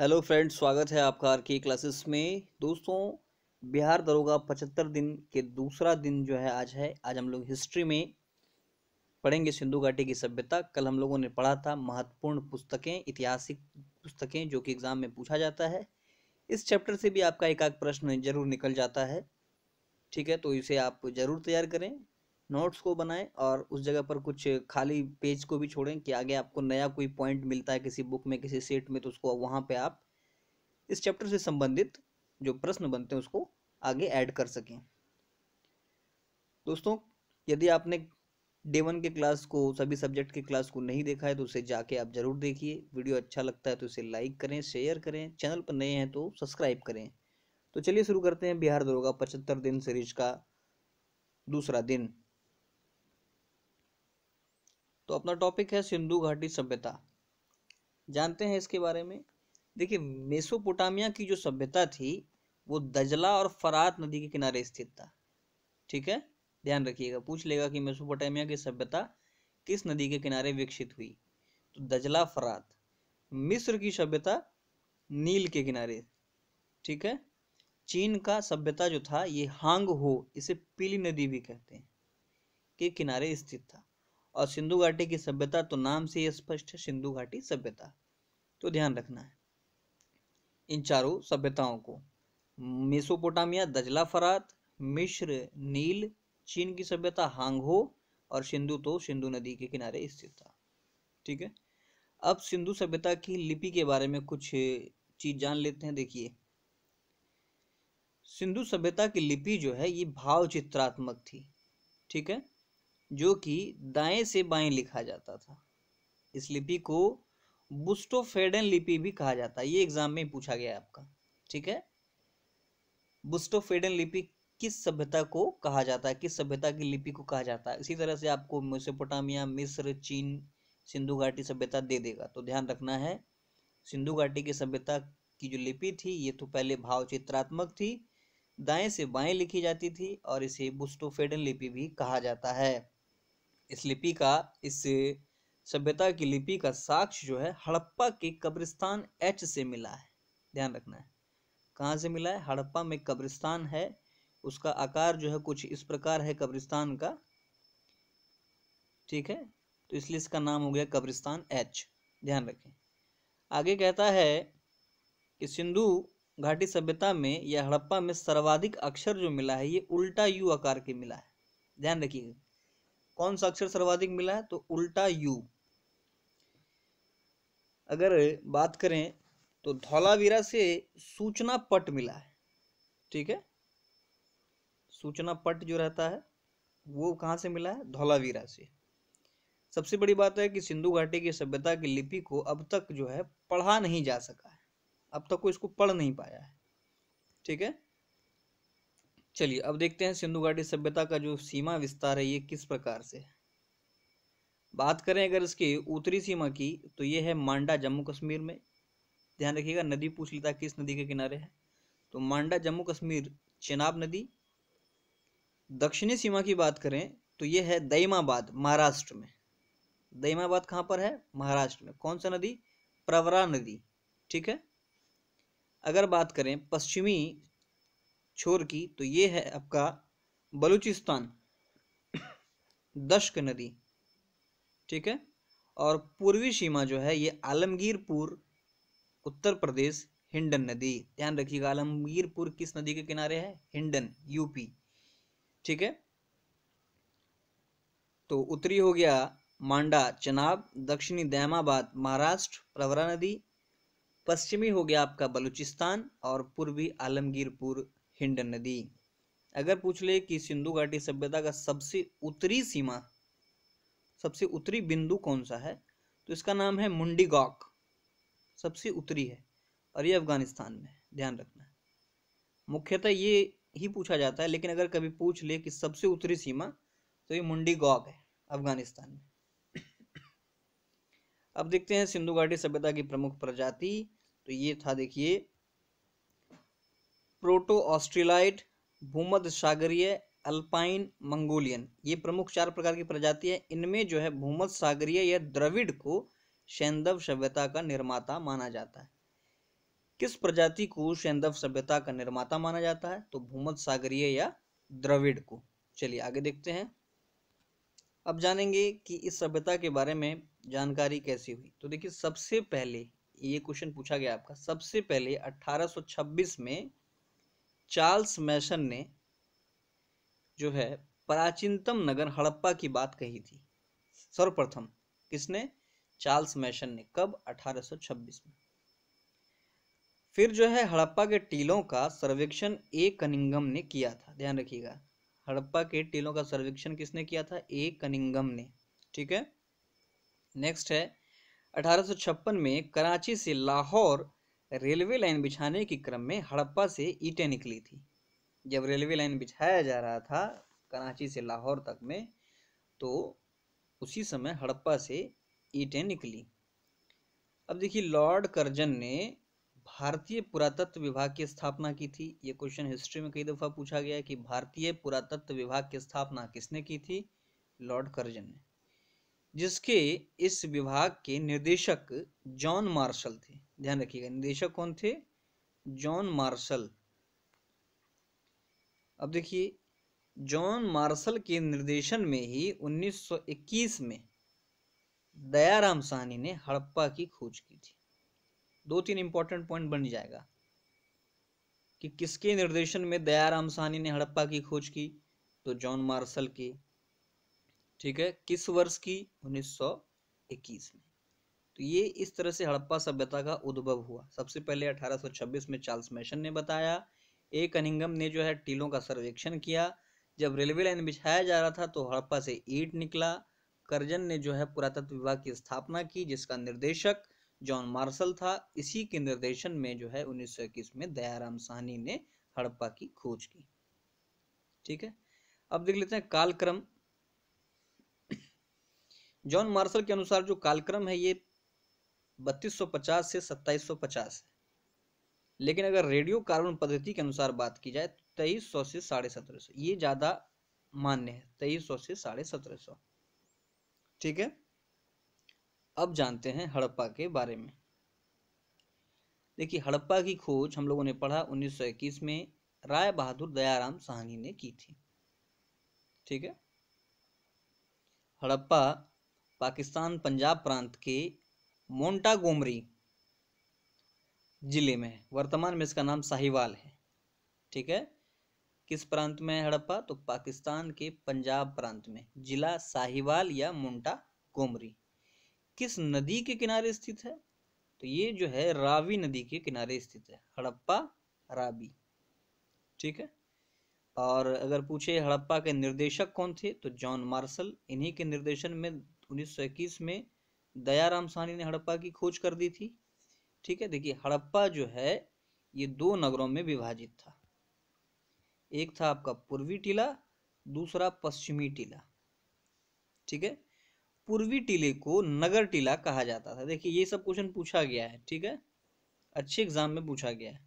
hello friends स्वागत है आपका आर की क्लासेस में दोस्तों बिहार दरोगा पचहत्तर दिन के दूसरा दिन जो है आज है आज हम लोग हिस्ट्री में पढ़ेंगे सिंधु घाटी की सभ्यता कल हम लोगों ने पढ़ा था महत्वपूर्ण पुस्तकें ऐतिहासिक पुस्तकें जो कि एग्ज़ाम में पूछा जाता है इस चैप्टर से भी आपका एक आध प्रश्न जरूर निकल जाता है ठीक है तो इसे आप ज़रूर तैयार करें नोट्स को बनाएं और उस जगह पर कुछ खाली पेज को भी छोड़ें कि आगे आपको नया कोई पॉइंट मिलता है किसी बुक में किसी सेट में तो उसको वहाँ पे आप इस चैप्टर से संबंधित जो प्रश्न बनते हैं उसको आगे ऐड कर सकें दोस्तों यदि आपने डे वन के क्लास को सभी सब्जेक्ट के क्लास को नहीं देखा है तो उसे जाके आप ज़रूर देखिए वीडियो अच्छा लगता है तो उसे लाइक करें शेयर करें चैनल पर नए हैं तो सब्सक्राइब करें तो चलिए शुरू करते हैं बिहार दरोगा पचहत्तर दिन सीरीज का दूसरा दिन तो अपना टॉपिक है सिंधु घाटी सभ्यता जानते हैं इसके बारे में देखिए मेसोपोटामिया की जो सभ्यता थी वो दजला और फरात नदी के किनारे स्थित था ठीक है ध्यान रखिएगा पूछ लेगा कि मेसोपोटामिया की सभ्यता किस नदी के किनारे विकसित हुई तो दजला फरात मिस्र की सभ्यता नील के किनारे ठीक है चीन का सभ्यता जो था ये हांग हो इसे पीली नदी भी कहते हैं के किनारे स्थित था और सिंधु घाटी की सभ्यता तो नाम से ही स्पष्ट है सिंधु घाटी सभ्यता तो ध्यान रखना है इन चारों सभ्यताओं को मेसोपोटामिया दजला फरात मिश्र नील चीन की सभ्यता हांगहो और सिंधु तो सिंधु नदी के किनारे स्थित था ठीक है अब सिंधु सभ्यता की लिपि के बारे में कुछ चीज जान लेते हैं देखिए सिंधु सभ्यता की लिपि जो है ये भाव चित्रात्मक थी ठीक है जो कि दाएं से बाएं लिखा जाता था इस लिपि को बुस्टोफेडन लिपि भी कहा जाता है ये एग्जाम में पूछा गया आपका ठीक है बुस्टोफेडन लिपि किस सभ्यता को कहा जाता है किस सभ्यता की लिपि को कहा जाता है इसी तरह से आपको मेसोपोटामिया मिस्र चीन सिंधु घाटी सभ्यता दे देगा तो ध्यान रखना है सिंधु घाटी की सभ्यता की जो लिपि थी ये तो पहले भावचित्रात्मक थी दाएं से बाएं लिखी जाती थी और इसे बुस्टोफेडन लिपि भी कहा जाता है इस लिपि का इस सभ्यता की लिपि का साक्ष्य जो है हड़प्पा के कब्रिस्तान एच से मिला है ध्यान रखना है कहाँ से मिला है हड़प्पा में कब्रिस्तान है उसका आकार जो है कुछ इस प्रकार है कब्रिस्तान का ठीक है तो इसलिए इसका नाम हो गया कब्रिस्तान एच ध्यान रखें आगे कहता है कि सिंधु घाटी सभ्यता में या हड़प्पा में सर्वाधिक अक्षर जो मिला है ये उल्टा यू आकार के मिला है ध्यान रखिएगा कौन सा अक्षर सर्वाधिक मिला है तो उल्टा यू अगर बात करें तो धौलावीरा से सूचना पट मिला है ठीक है सूचना पट जो रहता है वो कहाँ से मिला है धौलावीरा से सबसे बड़ी बात है कि सिंधु घाटी की सभ्यता की लिपि को अब तक जो है पढ़ा नहीं जा सका है अब तक कोई इसको पढ़ नहीं पाया है ठीक है चलिए अब देखते हैं सिंधु घाटी सभ्यता का जो सीमा विस्तार है ये किस प्रकार से है बात करें अगर इसकी उत्तरी सीमा की तो ये है मांडा जम्मू कश्मीर में ध्यान रखिएगा नदी पूछ लेता किस नदी के किनारे है तो मांडा जम्मू कश्मीर चेनाब नदी दक्षिणी सीमा की बात करें तो ये है दईमाबाद महाराष्ट्र में दईमाबाद कहाँ पर है महाराष्ट्र में कौन सा नदी प्रवरा नदी ठीक है अगर बात करें पश्चिमी छोर की तो ये है आपका बलूचिस्तान दश्क नदी ठीक है और पूर्वी सीमा जो है ये आलमगीरपुर उत्तर प्रदेश हिंडन नदी ध्यान रखिएगा आलमगीरपुर किस नदी के किनारे है हिंडन यूपी ठीक है तो उत्तरी हो गया मांडा चनाब दक्षिणी दैमाबाद महाराष्ट्र प्रवरा नदी पश्चिमी हो गया आपका बलूचिस्तान और पूर्वी आलमगीरपुर हिंड नदी अगर पूछ ले कि सिंधु घाटी सभ्यता का सबसे उत्तरी सीमा सबसे उत्तरी बिंदु कौन सा है तो इसका नाम है मुंडीगॉक सबसे उत्तरी है और ये अफगानिस्तान में ध्यान रखना मुख्यतः ये ही पूछा जाता है लेकिन अगर कभी पूछ ले कि सबसे उत्तरी सीमा तो ये मुंडी गॉक है अफगानिस्तान में अब देखते हैं सिंधु घाटी सभ्यता की प्रमुख प्रजाति तो ये था देखिए प्रोटो ऑस्ट्रेलाइड भूमध सागरीय अल्पाइन मंगोलियन ये प्रमुख चार प्रकार की प्रजाति है इनमें जो है भूमध सागरीय या द्रविड़ को शैंदव सभ्यता का निर्माता माना जाता है किस प्रजाति को शैंदव सभ्यता का निर्माता माना जाता है तो भूमध सागरीय या द्रविड़ को चलिए आगे देखते हैं अब जानेंगे कि इस सभ्यता के बारे में जानकारी कैसी हुई तो देखिए सबसे पहले ये क्वेश्चन पूछा गया आपका सबसे पहले 1826 में चार्ल्स मैसन ने जो है प्राचीनतम नगर हड़प्पा की बात कही थी सर्वप्रथम किसने चार्ल्स मैशन ने कब 1826 में फिर जो है हड़प्पा के टीलों का सर्वेक्षण ए कनिंगम ने किया था ध्यान रखिएगा हड़प्पा के टीलों का सर्वेक्षण किसने किया था ए कनिंगम ने ठीक है नेक्स्ट है 1856 में कराची से लाहौर रेलवे लाइन बिछाने के क्रम में हड़प्पा से ईटें निकली थी जब रेलवे लाइन बिछाया जा रहा था कराची से लाहौर तक में तो उसी समय हड़प्पा से ईटें निकली अब देखिए लॉर्ड कर्जन ने भारतीय पुरातत्व विभाग की स्थापना की थी ये क्वेश्चन हिस्ट्री में कई दफ़ा पूछा गया कि भारतीय पुरातत्व विभाग की स्थापना किसने की थी लॉर्ड कर्जन ने जिसके इस विभाग के निर्देशक जॉन मार्शल थे ध्यान रखिएगा निर्देशक कौन थे जॉन मार्शल अब देखिए जॉन मार्शल के निर्देशन में ही 1921 में दयाराम साहनी ने हड़प्पा की खोज की थी दो तीन इंपॉर्टेंट पॉइंट बन जाएगा कि किसके निर्देशन में दयाराम साहनी ने हड़प्पा की खोज की तो जॉन मार्शल के ठीक है किस वर्ष की 1921 में तो ये इस तरह से हड़प्पा सभ्यता का उद्भव हुआ सबसे पहले 1826 में चार्ल्स मैशन ने बताया ए कनिंगम ने जो है टीलों का सर्वेक्षण किया जब रेलवे लाइन बिछाया जा रहा था तो हड़प्पा से ईट निकला करजन ने जो है पुरातत्व विभाग की स्थापना की जिसका निर्देशक जॉन मार्शल था इसी के निर्देशन में जो है 1921 में दयाराम साहनी ने हड़प्पा की खोज की ठीक है अब देख लेते हैं कालक्रम जॉन मार्शल के अनुसार जो कालक्रम है ये 3250 से 2750 है लेकिन अगर रेडियो कार्बन पद्धति के अनुसार बात की जाए तेईस सौ से साढ़े सत्रह सौ ये ज़्यादा मान्य है तेईस सौ से साढ़े सत्रह सौ ठीक है अब जानते हैं हड़प्पा के बारे में देखिए हड़प्पा की खोज हम लोगों ने पढ़ा 1921 में राय बहादुर दयाराम साहनी ने की थी ठीक है हड़प्पा पाकिस्तान पंजाब प्रांत के मोन्टागोमरी जिले में वर्तमान में इसका नाम साहिवाल है ठीक है किस प्रांत में है हड़प्पा तो पाकिस्तान के पंजाब प्रांत में जिला साहिवाल या मोंटा गोमरी किस नदी के किनारे स्थित है तो ये जो है रावी नदी के किनारे स्थित है हड़प्पा रावी ठीक है और अगर पूछे हड़प्पा के निर्देशक कौन थे तो जॉन मार्शल इन्हीं के निर्देशन में 1921 में दयाराम सानी ने हड़प्पा की खोज कर दी थी ठीक है देखिए हड़प्पा जो है ये दो नगरों में विभाजित था एक था आपका पूर्वी टीला दूसरा पश्चिमी टीला ठीक है पूर्वी टीले को नगर टीला कहा जाता था देखिए ये सब क्वेश्चन पूछा गया है ठीक है अच्छे एग्जाम में पूछा गया है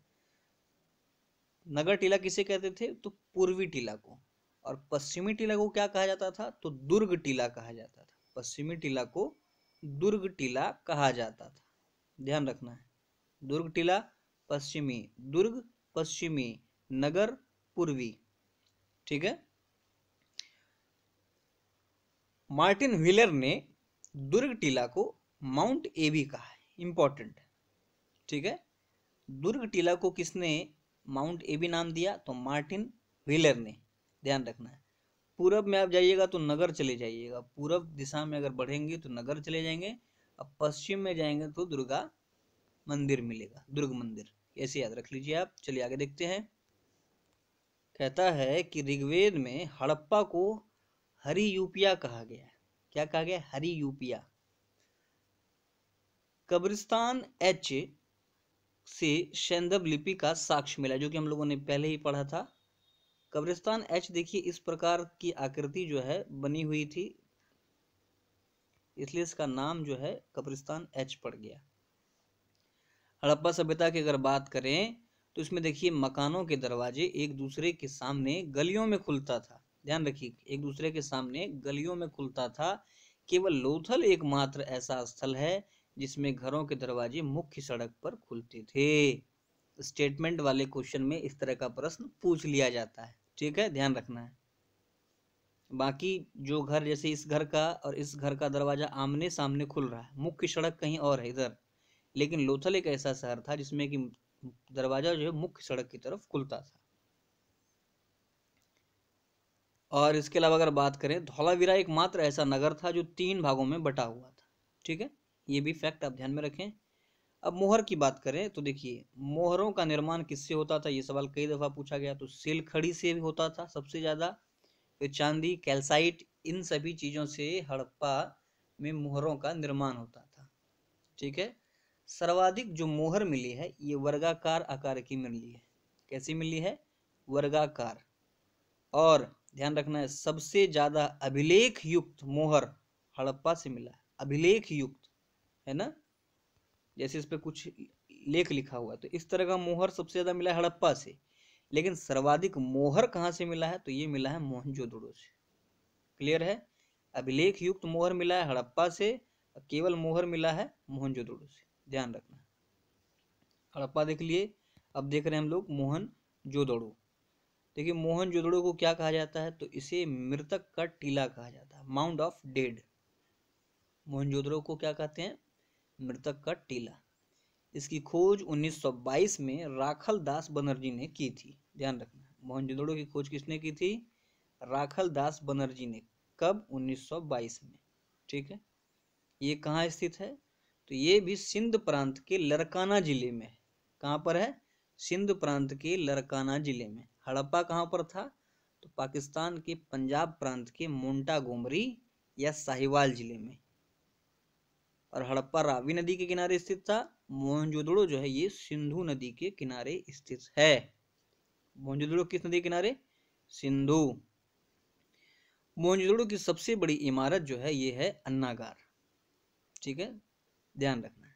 नगर टीला किसे कहते थे तो पूर्वी टीला को और पश्चिमी टीला को क्या कहा जाता था तो दुर्ग टीला कहा जाता था पश्चिमी टीला को दुर्ग टीला कहा जाता था ध्यान रखना है दुर्ग टीला पश्चिमी दुर्ग पश्चिमी नगर पूर्वी ठीक है मार्टिन व्हीलर ने दुर्ग टीला को माउंट एबी कहा है इंपॉर्टेंट ठीक है दुर्ग टीला को किसने माउंट एबी नाम दिया तो मार्टिन व्हीलर ने ध्यान रखना है पूरब में आप जाइएगा तो नगर चले जाइएगा पूरब दिशा में अगर बढ़ेंगे तो नगर चले जाएंगे और पश्चिम में जाएंगे तो दुर्गा मंदिर मिलेगा दुर्ग मंदिर ऐसे याद रख लीजिए आप चलिए आगे देखते हैं कहता है कि ऋग्वेद में हड़प्पा को हरि यूपिया कहा गया है क्या कहा गया हरि यूपिया कब्रिस्तान एच से शैंदव लिपि का साक्ष्य मिला जो कि हम लोगों ने पहले ही पढ़ा था कब्रिस्तान एच देखिए इस प्रकार की आकृति जो है बनी हुई थी इसलिए इसका नाम जो है कब्रिस्तान एच पड़ गया हड़प्पा सभ्यता की अगर बात करें तो इसमें देखिए मकानों के दरवाजे एक दूसरे के सामने गलियों में खुलता था ध्यान रखिए एक दूसरे के सामने गलियों में खुलता था केवल लोथल एकमात्र ऐसा स्थल है जिसमें घरों के दरवाजे मुख्य सड़क पर खुलते थे स्टेटमेंट वाले क्वेश्चन में इस तरह का प्रश्न पूछ लिया जाता है ठीक है ध्यान रखना है बाकी जो घर जैसे इस घर का और इस घर का दरवाज़ा आमने सामने खुल रहा है मुख्य सड़क कहीं और है इधर लेकिन लोथल एक ऐसा शहर था जिसमें कि दरवाज़ा जो है मुख्य सड़क की तरफ खुलता था और इसके अलावा अगर बात करें धौलावीरा एकमात्र ऐसा नगर था जो तीन भागों में बटा हुआ था ठीक है ये भी फैक्ट आप ध्यान में रखें अब मोहर की बात करें तो देखिए मोहरों का निर्माण किससे होता था ये सवाल कई दफ़ा पूछा गया तो सेल खड़ी से भी होता था सबसे ज़्यादा फिर चांदी कैल्साइट इन सभी चीज़ों से हड़प्पा में मोहरों का निर्माण होता था ठीक है सर्वाधिक जो मोहर मिली है ये वर्गाकार आकार की मिली है कैसी मिली है वर्गाकार और ध्यान रखना है सबसे ज़्यादा अभिलेख युक्त मोहर हड़प्पा से मिला है अभिलेख युक्त है ना जैसे इस पर कुछ लेख लिखा हुआ है तो इस तरह का मोहर सबसे ज़्यादा मिला है हड़प्पा से लेकिन सर्वाधिक मोहर कहाँ से मिला है तो ये मिला है मोहनजोदड़ो से क्लियर है अभिलेख युक्त मोहर मिला है हड़प्पा से केवल मोहर मिला है मोहनजोदड़ो से ध्यान रखना हड़प्पा देख लिए अब देख रहे हैं हम लोग मोहन जोदड़ो देखिए मोहन जोदड़ो को क्या कहा जाता है तो इसे मृतक का टीला कहा जाता है mount of dead Mohenjodaro को क्या कहते हैं मृतक का टीला इसकी खोज 1922 में राखल दास बनर्जी ने की थी ध्यान रखना मोहनजोदड़ो की खोज किसने की थी राखल दास बनर्जी ने कब 1922 में ठीक है ये कहाँ स्थित है तो ये भी सिंध प्रांत के लरकाना जिले में है कहाँ पर है सिंध प्रांत के लरकाना जिले में हड़प्पा कहाँ पर था तो पाकिस्तान के पंजाब प्रांत के मोन्टा गोमरी या साहिवाल जिले में और हड़प्पा रावी नदी के किनारे स्थित था मोहनजोदड़ो जो है ये सिंधु नदी के किनारे स्थित है मोहनजोदड़ो किस नदी के किनारे सिंधु मोहनजोदड़ो की सबसे बड़ी इमारत जो है ये है अन्नागार ठीक है ध्यान रखना है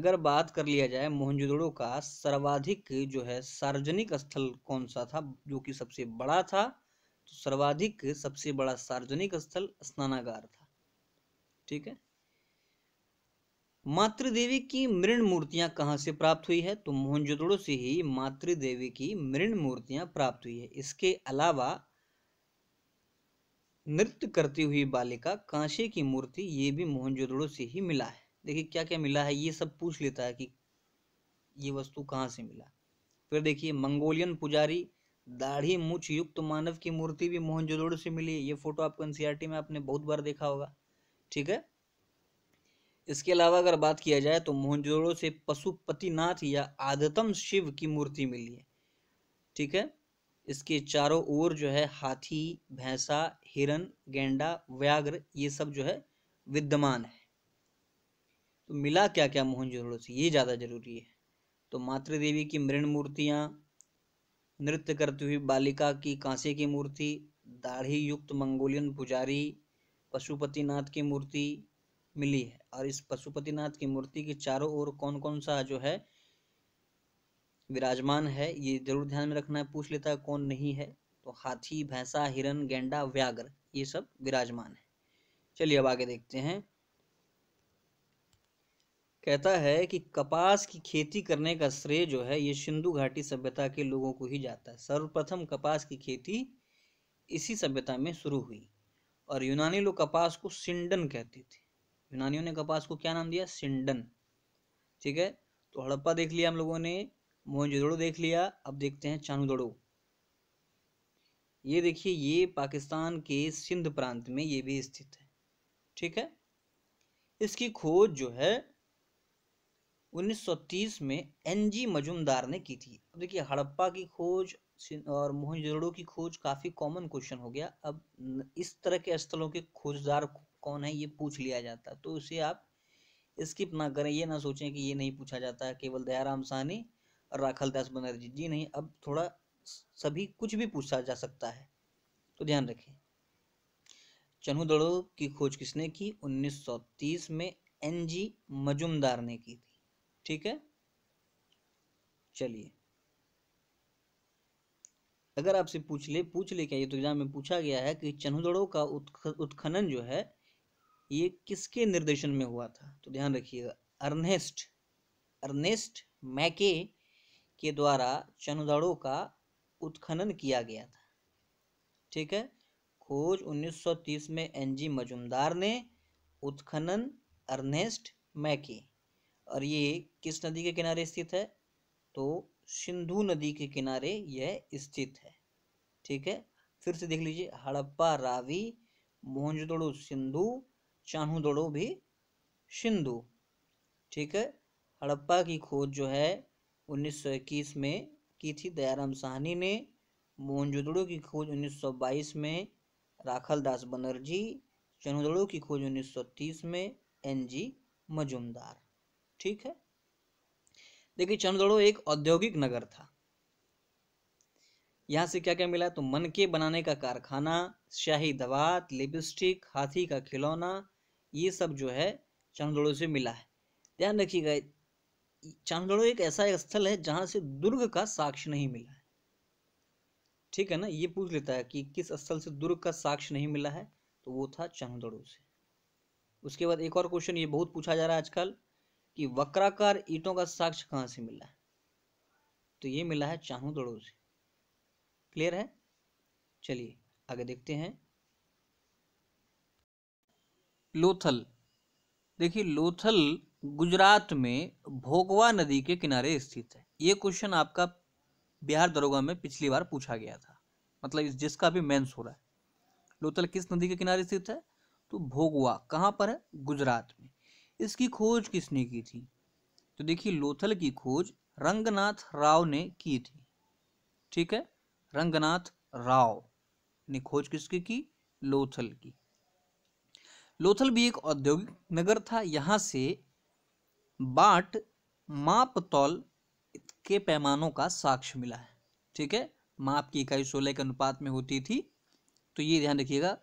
अगर बात कर लिया जाए मोहनजोदड़ो का सर्वाधिक जो है सार्वजनिक स्थल कौन सा था जो कि सबसे बड़ा था तो सर्वाधिक सबसे बड़ा सार्वजनिक स्थल स्नानागार था ठीक है मातृदेवी की मृण मूर्तियां कहाँ से प्राप्त हुई है तो मोहनजोदड़ो से ही मातृदेवी की मृण मूर्तियां प्राप्त हुई है इसके अलावा नृत्य करती हुई बालिका कांसे की मूर्ति ये भी मोहनजोदड़ो से ही मिला है देखिए क्या क्या मिला है ये सब पूछ लेता है कि ये वस्तु कहाँ से मिला फिर देखिए मंगोलियन पुजारी दाढ़ी मुछ युक्त मानव की मूर्ति भी मोहनजोदड़ो से मिली है ये फोटो आपको एनसीआरटी में आपने बहुत बार देखा होगा ठीक है इसके अलावा अगर बात किया जाए तो मोहनजोड़ो से पशुपतिनाथ या आदतम शिव की मूर्ति मिली है ठीक है इसके चारों ओर जो है हाथी भैंसा हिरन गेंडा व्याघ्र ये सब जो है विद्यमान है तो मिला क्या क्या मोहनजोड़ो से ये ज़्यादा जरूरी है तो मातृ देवी की मृण मूर्तियाँ नृत्य करती हुई बालिका की कांसे की मूर्ति दाढ़ी युक्त मंगोलियन पुजारी पशुपतिनाथ की मूर्ति मिली है और इस पशुपतिनाथ की मूर्ति के चारों ओर कौन कौन सा जो है विराजमान है ये जरूर ध्यान में रखना है पूछ लेता है कौन नहीं है तो हाथी भैंसा हिरन गेंडा व्याघ्र ये सब विराजमान है चलिए अब आगे देखते हैं कहता है कि कपास की खेती करने का श्रेय जो है ये सिंधु घाटी सभ्यता के लोगों को ही जाता है सर्वप्रथम कपास की खेती इसी सभ्यता में शुरू हुई और यूनानी लोग कपास को सिंडन कहते थे यूनानियों ने कपास को क्या नाम दिया सिंडन ठीक है तो हड़प्पा देख लिया हम लोगों ने मोहनजोदड़ो देख लिया अब देखते हैं चानुदड़ो ये देखिए ये पाकिस्तान के सिंध प्रांत में ये भी स्थित है ठीक है इसकी खोज जो है 1930 में एनजी मजुमदार ने की थी अब देखिए हड़प्पा की खोज और मोहनजोदड़ो की खोज काफ़ी कॉमन क्वेश्चन हो गया अब इस तरह के स्थलों के खोजदार कौन है ये पूछ लिया जाता तो उसे आप स्किप ना करें ये ना सोचें कि ये नहीं पूछा जाता केवल दयाराम साहनी और राखल दास बनर्जी जी नहीं अब थोड़ा सभी कुछ भी पूछा जा सकता है तो ध्यान रखें चनु दड़ो की खोज किसने की 1930 में एनजी मजुमदार ने की थी ठीक है चलिए अगर आपसे पूछ ले पूछ ले क्या ये तो एग्जाम में पूछा गया है कि चनुदड़ो का उत्खनन जो है ये किसके निर्देशन में हुआ था तो ध्यान रखिएगा अर्नेस्ट अर्नेस्ट मैके के द्वारा चनुदाड़ों का उत्खनन किया गया था ठीक है खोज 1930 में एनजी मजुमदार ने उत्खनन अर्नेस्ट मैके और ये किस नदी के किनारे स्थित है तो सिंधु नदी के किनारे यह स्थित है ठीक है फिर से देख लीजिए हड़प्पा रावी मोहनजोदड़ो सिंधु चाहु दड़ो भी सिंधु ठीक है हड़प्पा की खोज जो है 1921 में की थी दयाराम साहनी ने मोहनजोदड़ो की खोज 1922 में राखल दास बनर्जी चनुदड़ो की खोज 1930 में एनजी मजुमदार ठीक है देखिए चनुदड़ो एक औद्योगिक नगर था यहाँ से क्या क्या मिला तो मन के बनाने का कारखाना शाही दवात लिपस्टिक हाथी का खिलौना ये सब जो है चांदड़ों से मिला है ध्यान रखिएगा चांदड़ो एक ऐसा स्थल है जहां से दुर्ग का साक्ष्य नहीं मिला है ठीक है ना ये पूछ लेता है कि किस स्थल से दुर्ग का साक्ष्य नहीं मिला है तो वो था चांदड़ो से उसके बाद एक और क्वेश्चन ये बहुत पूछा जा रहा है आजकल कि वक्राकार ईटों का साक्ष्य कहाँ से मिला है तो ये मिला है चांदड़ो से क्लियर है चलिए आगे देखते हैं लोथल देखिए लोथल गुजरात में भोगवा नदी के किनारे स्थित है ये क्वेश्चन आपका बिहार दरोगा में पिछली बार पूछा गया था मतलब जिसका भी मेंस हो रहा है लोथल किस नदी के किनारे स्थित है तो भोगवा कहाँ पर है गुजरात में इसकी खोज किसने की थी तो देखिए लोथल की खोज रंगनाथ राव ने की थी ठीक है रंगनाथ राव ने खोज किसकी की लोथल की लोथल भी एक औद्योगिक नगर था यहाँ से बाट माप तौल के पैमानों का साक्ष्य मिला है ठीक है माप की इकाई सोलह के अनुपात में होती थी तो ये ध्यान रखिएगा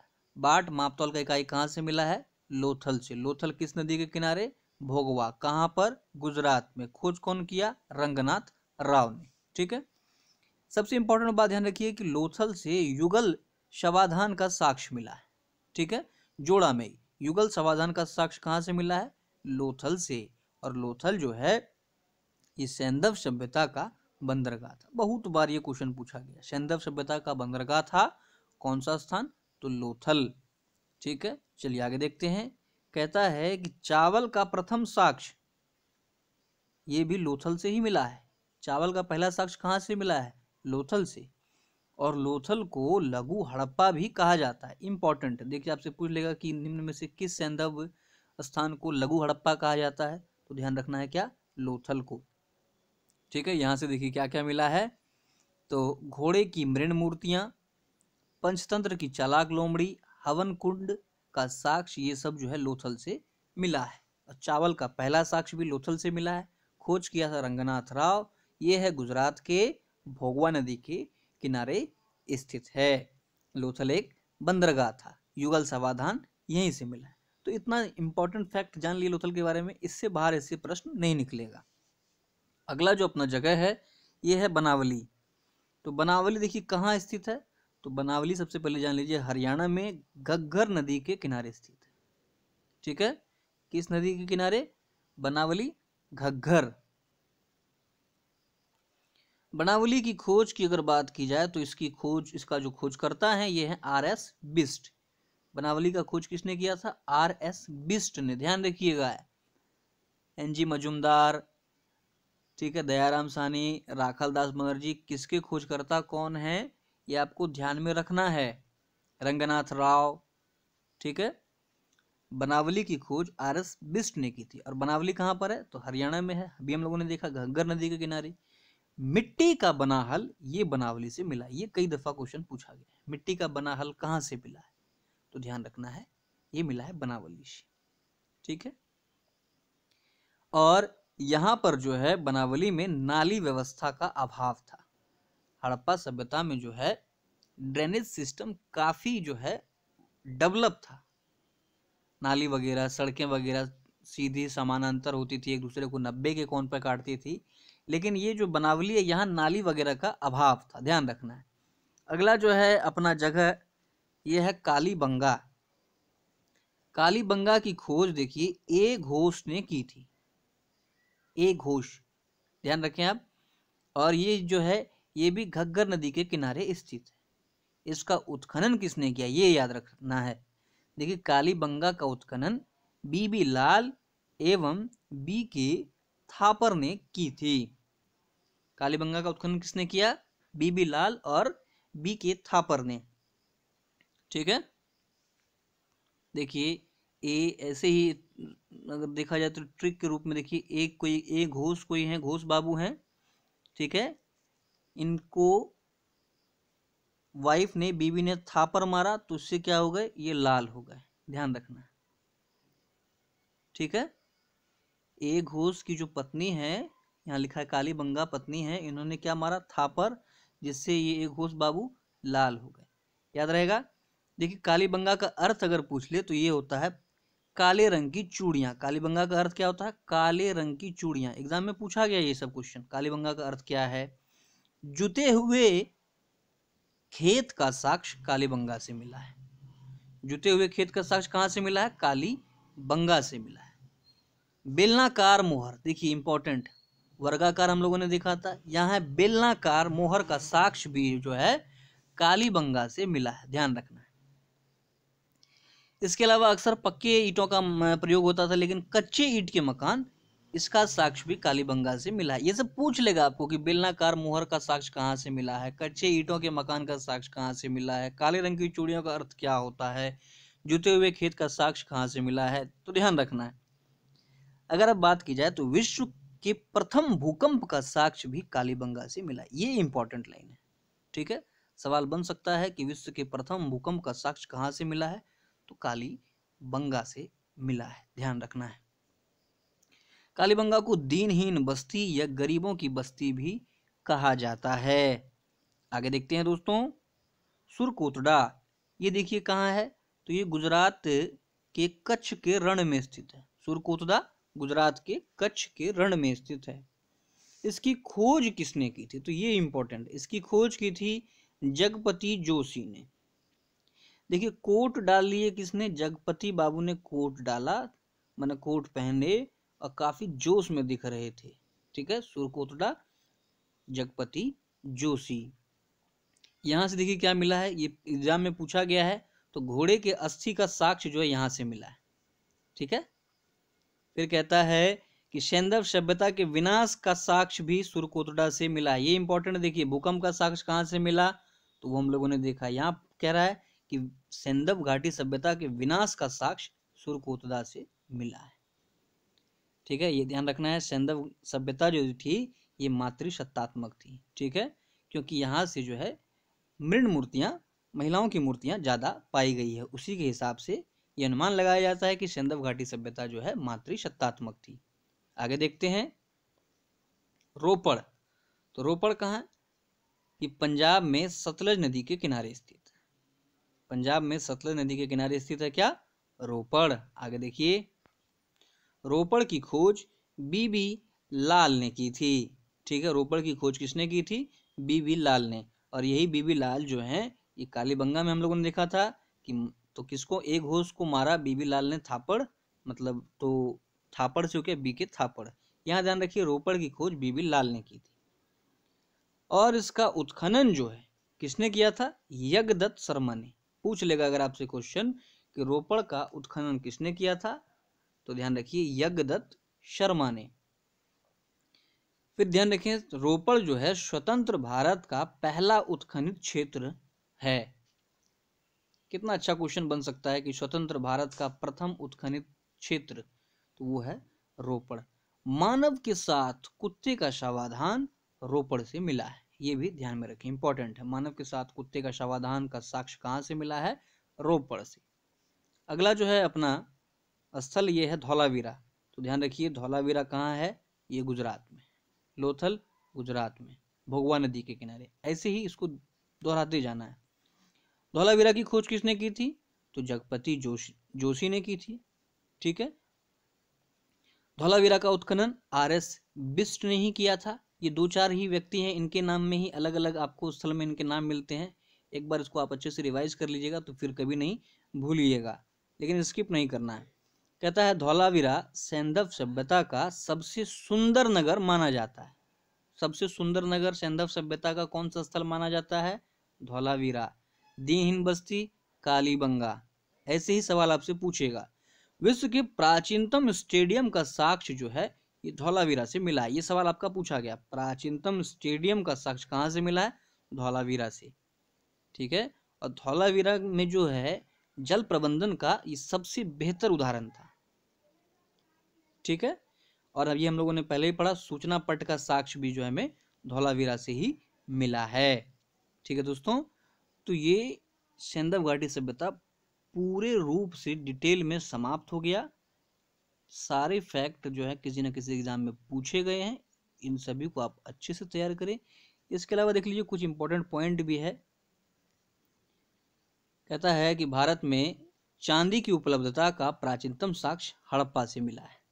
बाट मापतौल का इकाई कहाँ से मिला है लोथल से लोथल किस नदी के किनारे भोगवा कहाँ पर गुजरात में खोज कौन किया रंगनाथ राव ने ठीक है सबसे इंपॉर्टेंट बात ध्यान रखिए कि लोथल से युगल शवाधान का साक्ष्य मिला है ठीक है जोड़ा में ही युगल समाधान का साक्ष्य कहाँ से मिला है लोथल से और लोथल जो है ये सैंधव सभ्यता का बंदरगाह था बहुत बार ये क्वेश्चन पूछा गया सैंधव सभ्यता का बंदरगाह था कौन सा स्थान तो लोथल ठीक है चलिए आगे देखते हैं कहता है कि चावल का प्रथम साक्ष्य ये भी लोथल से ही मिला है चावल का पहला साक्ष्य कहाँ से मिला है लोथल से और लोथल को लघु हड़प्पा भी कहा जाता है इंपॉर्टेंट देखिए आपसे पूछ लेगा कि निम्न में से किस सैंधव स्थान को लघु हड़प्पा कहा जाता है तो ध्यान रखना है क्या लोथल को ठीक है यहाँ से देखिए क्या क्या मिला है तो घोड़े की मृण मूर्तियाँ पंचतंत्र की चालाक लोमड़ी हवन कुंड का साक्ष ये सब जो है लोथल से मिला है और चावल का पहला साक्ष भी लोथल से मिला है खोज किया था रंगनाथ राव ये है गुजरात के भोगवा नदी के किनारे स्थित है लोथल एक बंदरगाह था युगल समाधान यहीं से मिला है तो इतना इंपॉर्टेंट फैक्ट जान लिए लोथल के बारे में इससे बाहर ऐसे प्रश्न नहीं निकलेगा अगला जो अपना जगह है ये है बनावली तो बनावली देखिए कहाँ स्थित है तो बनावली सबसे पहले जान लीजिए हरियाणा में गग्गर नदी के किनारे स्थित है ठीक है किस नदी के किनारे बनावली घग्घर बनावली की खोज की अगर बात की जाए तो इसकी खोज इसका जो खोजकर्ता है ये है आर एस बिस्ट बनावली का खोज किसने किया था आर एस बिस्ट ने ध्यान रखिएगा एन जी मजुमदार ठीक है दयाराम सानी राखल दास बनर्जी किसके खोजकर्ता कौन है ये आपको ध्यान में रखना है रंगनाथ राव ठीक है बनावली की खोज आर एस बिस्ट ने की थी और बनावली कहाँ पर है तो हरियाणा में है अभी हम लोगों ने देखा घग्गर नदी के किनारे मिट्टी का बना हल ये बनावली से मिला ये कई दफा क्वेश्चन पूछा गया है मिट्टी का बना हल कहाँ से मिला है तो ध्यान रखना है ये मिला है बनावली से ठीक है और यहाँ पर जो है बनावली में नाली व्यवस्था का अभाव था हड़प्पा सभ्यता में जो है ड्रेनेज सिस्टम काफी जो है डेवलप था नाली वगैरह सड़कें वगैरह सीधी समानांतर होती थी एक दूसरे को नब्बे के कोण पर काटती थी लेकिन ये जो बनावली है यहाँ नाली वगैरह का अभाव था ध्यान रखना है अगला जो है अपना जगह ये है काली बंगा काली बंगा की खोज देखिए ए घोष ने की थी ए घोष ध्यान रखें आप और ये जो है ये भी घग्गर नदी के किनारे स्थित है इसका उत्खनन किसने किया ये याद रखना है देखिए काली बंगा का उत्खनन बी बी लाल एवं बी के थापर ने की थी कालीबंगा का उत्खनन किसने किया बीबी लाल और बी के थापर ने ठीक है देखिए ए ऐसे ही अगर देखा जाए तो ट्रिक के रूप में देखिए एक कोई ए घोष कोई है घोष बाबू हैं ठीक है इनको वाइफ ने बीबी ने थापर मारा तो उससे क्या हो गए ये लाल हो गए ध्यान रखना ठीक है ए घोष की जो पत्नी है यहाँ लिखा है काली बंगा पत्नी है इन्होंने क्या मारा थापर जिससे ये ए घोष बाबू लाल हो गए याद रहेगा देखिए काली बंगा का अर्थ अगर पूछ ले तो ये होता है काले रंग की चूड़ियाँ बंगा का अर्थ क्या होता है काले रंग की चूड़ियाँ एग्जाम में पूछा गया ये सब क्वेश्चन कालीबंगा का अर्थ क्या है जुते हुए खेत का साक्ष काली बंगा से मिला है जुते हुए खेत का साक्ष कहाँ से मिला है काली बंगा से मिला है बेलनाकार मोहर देखिए इंपॉर्टेंट वर्गाकार हम लोगों ने देखा था यहाँ है बेलनाकार मोहर का साक्ष भी जो है कालीबंगा से मिला है ध्यान रखना है इसके अलावा अक्सर पक्के ईटों का प्रयोग होता था लेकिन कच्चे ईट के मकान इसका साक्ष भी कालीबंगा से मिला है ये सब पूछ लेगा आपको कि बेलनाकार मोहर का साक्ष कहाँ से मिला है कच्चे ईटों के मकान का साक्ष कहाँ से मिला है काले रंग की चूड़ियों का अर्थ क्या होता है जुते हुए खेत का साक्ष कहाँ से मिला है तो ध्यान रखना है अगर अब बात की जाए तो विश्व के प्रथम भूकंप का साक्ष्य भी कालीबंगा से मिला ये इंपॉर्टेंट लाइन है ठीक है सवाल बन सकता है कि विश्व के प्रथम भूकंप का साक्ष्य कहाँ से मिला है तो काली बंगा से मिला है ध्यान रखना है कालीबंगा को दीनहीन बस्ती या गरीबों की बस्ती भी कहा जाता है आगे देखते हैं दोस्तों सुरकोतड़ा ये देखिए कहाँ है तो ये गुजरात के कच्छ के रण में स्थित है सुरकोतड़ा गुजरात के कच्छ के रण में स्थित है इसकी खोज किसने की थी तो ये इंपॉर्टेंट इसकी खोज की थी जगपति जोशी ने देखिए कोट डाल लिए किसने जगपति बाबू ने कोट डाला मैंने कोट पहने और काफी जोश में दिख रहे थे ठीक है सुरकोतड़ा जगपति जोशी यहां से देखिए क्या मिला है ये एग्जाम में पूछा गया है तो घोड़े के अस्थि का साक्ष्य जो है यहां से मिला है ठीक है फिर कहता है कि शैंदव सभ्यता के विनाश का साक्ष्य भी सुरकोतड़ा से मिला ये इंपॉर्टेंट देखिए भूकंप का साक्ष्य कहाँ से मिला तो वो हम लोगों ने देखा यहाँ कह रहा है कि सैंदव घाटी सभ्यता के विनाश का साक्ष्य सुरकोतदा से मिला है ठीक है ये ध्यान रखना है सैंदव सभ्यता जो थी ये मातृ सत्तात्मक थी ठीक है क्योंकि यहाँ से जो है मृण मूर्तियाँ महिलाओं की मूर्तियाँ ज़्यादा पाई गई है उसी के हिसाब से ये अनुमान लगाया जाता है कि सिंधव घाटी सभ्यता जो है मातृसत्तात्मक थी आगे देखते हैं रोपड़ तो रोपड़ कहाँ कि पंजाब में सतलज नदी के किनारे स्थित है पंजाब में सतलज नदी के किनारे स्थित है क्या रोपड़ आगे देखिए रोपड़ की खोज बीबी लाल ने की थी ठीक है रोपड़ की खोज किसने की थी बीबी लाल ने और यही बीबी लाल जो है ये कालीबंगा में हम लोगों ने देखा था कि तो किसको एक घोष को मारा बीबी लाल ने थापड़ मतलब तो थापड़ से हो बी के थापड़ यहाँ ध्यान रखिए रोपड़ की खोज बीबी लाल ने की थी और इसका उत्खनन जो है किसने किया था यज्ञदत्त शर्मा ने पूछ लेगा अगर आपसे क्वेश्चन कि रोपड़ का उत्खनन किसने किया था तो ध्यान रखिए दत्त शर्मा ने फिर ध्यान रखिए रोपड़ जो है स्वतंत्र भारत का पहला उत्खनित क्षेत्र है कितना अच्छा क्वेश्चन बन सकता है कि स्वतंत्र भारत का प्रथम उत्खनित क्षेत्र तो वो है रोपड़ मानव के साथ कुत्ते का शावाधान रोपड़ से मिला है ये भी ध्यान में रखें इंपॉर्टेंट है मानव के साथ कुत्ते का शावाधान का साक्ष्य कहाँ से मिला है रोपड़ से अगला जो है अपना स्थल ये है धौलावीरा तो ध्यान रखिए धौलावीरा कहाँ है ये गुजरात में लोथल गुजरात में भगवा नदी के किनारे ऐसे ही इसको दोहराते जाना है धौलावीरा की खोज किसने की थी तो जगपति जोशी जोशी ने की थी ठीक है धौलावीरा का उत्खनन आर एस बिस्ट ने ही किया था ये दो चार ही व्यक्ति हैं इनके नाम में ही अलग अलग आपको स्थल में इनके नाम मिलते हैं एक बार इसको आप अच्छे से रिवाइज कर लीजिएगा तो फिर कभी नहीं भूलिएगा लेकिन स्किप नहीं करना है कहता है धौलावीरा सैंधव सभ्यता का सबसे सुंदर नगर माना जाता है सबसे सुंदर नगर सैंधव सभ्यता का कौन सा स्थल माना जाता है धौलावीरा दीहीन बस्ती कालीबंगा ऐसे ही सवाल आपसे पूछेगा विश्व के प्राचीनतम स्टेडियम का साक्ष्य जो है ये धौलावीरा से मिला है ये सवाल आपका पूछा गया प्राचीनतम स्टेडियम का साक्ष्य कहाँ से मिला है धौलावीरा से ठीक है और धौलावीरा में जो है जल प्रबंधन का ये सबसे बेहतर उदाहरण था ठीक है और अभी हम लोगों ने पहले ही पढ़ा सूचना पट का साक्ष्य भी जो है हमें धौलावीरा से ही मिला है ठीक है दोस्तों तो ये सेंदव घाटी सभ्यता पूरे रूप से डिटेल में समाप्त हो गया सारे फैक्ट जो है किसी न किसी एग्जाम में पूछे गए हैं इन सभी को आप अच्छे से तैयार करें इसके अलावा देख लीजिए कुछ इंपॉर्टेंट पॉइंट भी है कहता है कि भारत में चांदी की उपलब्धता का प्राचीनतम साक्ष्य हड़प्पा से मिला है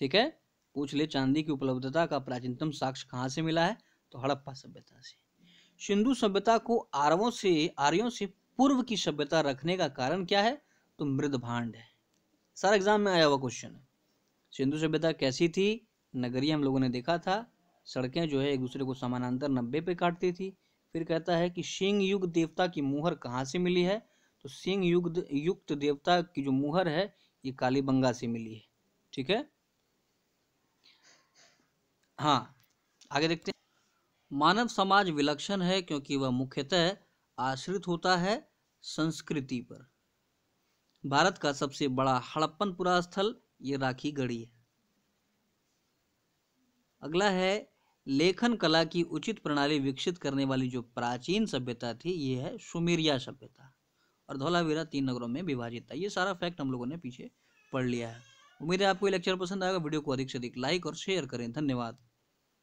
ठीक है पूछ ले चांदी की उपलब्धता का प्राचीनतम साक्ष्य कहाँ से मिला है तो हड़प्पा सभ्यता से सिंधु सभ्यता को आर्यों से आर्यों से पूर्व की सभ्यता रखने का कारण क्या है तो मृद भांड है सारा एग्जाम में आया हुआ क्वेश्चन है सिंधु सभ्यता कैसी थी नगरीय हम लोगों ने देखा था सड़कें जो है एक दूसरे को समानांतर नब्बे पे काटती थी फिर कहता है कि सिंह युग देवता की मुहर कहाँ से मिली है तो सिंह युग युक्त देवता की जो मुहर है ये कालीबंगा से मिली है ठीक है हाँ आगे देखते हैं मानव समाज विलक्षण है क्योंकि वह मुख्यतः आश्रित होता है संस्कृति पर भारत का सबसे बड़ा पुरा स्थल ये राखी गढ़ी है अगला है लेखन कला की उचित प्रणाली विकसित करने वाली जो प्राचीन सभ्यता थी ये है सुमेरिया सभ्यता और धौलावीरा तीन नगरों में विभाजित था ये सारा फैक्ट हम लोगों ने पीछे पढ़ लिया है उम्मीद है आपको ये लेक्चर पसंद आएगा वीडियो को अधिक से अधिक लाइक और शेयर करें धन्यवाद